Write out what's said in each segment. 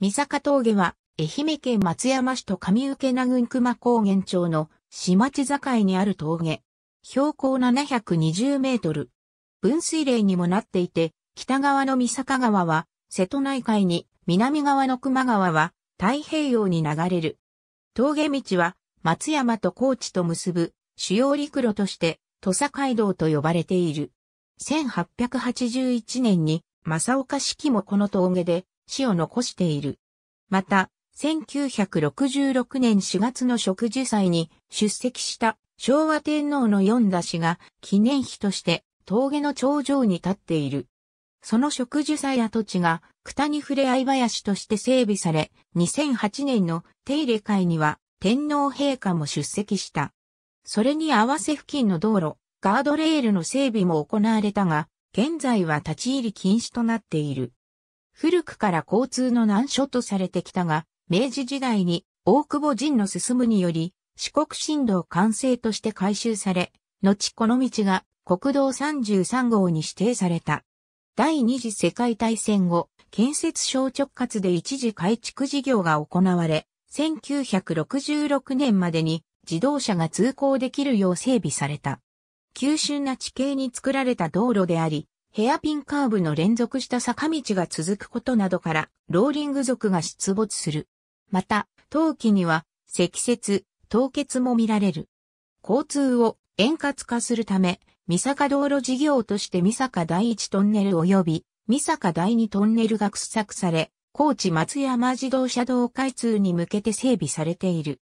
三坂峠は、愛媛県松山市と上受名郡熊高原町の市町境にある峠。標高720メートル。分水嶺にもなっていて、北側の三坂川は、瀬戸内海に、南側の熊川は、太平洋に流れる。峠道は、松山と高知と結ぶ、主要陸路として、土佐街道と呼ばれている。1881年に、正岡式もこの峠で、死を残している。また、1966年4月の植樹祭に出席した昭和天皇の読んだ詩が記念碑として峠の頂上に立っている。その植樹祭跡地が北に触れ合い林として整備され、2008年の手入れ会には天皇陛下も出席した。それに合わせ付近の道路、ガードレールの整備も行われたが、現在は立ち入り禁止となっている。古くから交通の難所とされてきたが、明治時代に大久保陣の進むにより、四国新道完成として改修され、後この道が国道33号に指定された。第二次世界大戦後、建設省直轄で一時改築事業が行われ、1966年までに自動車が通行できるよう整備された。急峻な地形に作られた道路であり、ヘアピンカーブの連続した坂道が続くことなどから、ローリング族が出没する。また、冬季には、積雪、凍結も見られる。交通を円滑化するため、三坂道路事業として三坂第一トンネル及び三坂第二トンネルが掘削され、高知松山自動車道開通に向けて整備されている。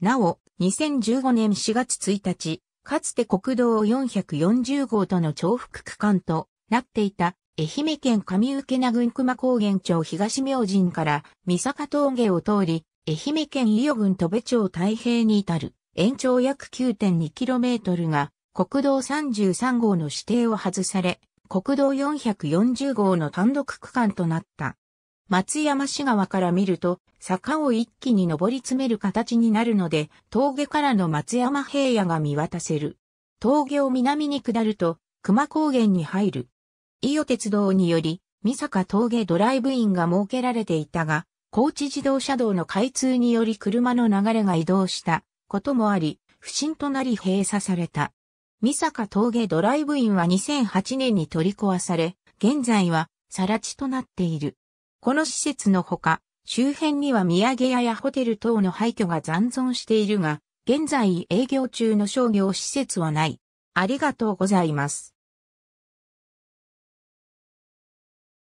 なお、2015年4月1日、かつて国道440号との重複区間となっていた愛媛県上受名郡熊高原町東明神から三坂峠を通り、愛媛県伊予郡戸部町太平に至る延長約 9.2km が国道33号の指定を外され、国道440号の単独区間となった。松山市側から見ると、坂を一気に登り詰める形になるので、峠からの松山平野が見渡せる。峠を南に下ると、熊高原に入る。伊予鉄道により、三坂峠ドライブインが設けられていたが、高知自動車道の開通により車の流れが移動したこともあり、不審となり閉鎖された。三坂峠ドライブインは2008年に取り壊され、現在はさら地となっている。この施設のほか、周辺には土産屋やホテル等の廃墟が残存しているが、現在営業中の商業施設はない。ありがとうございます。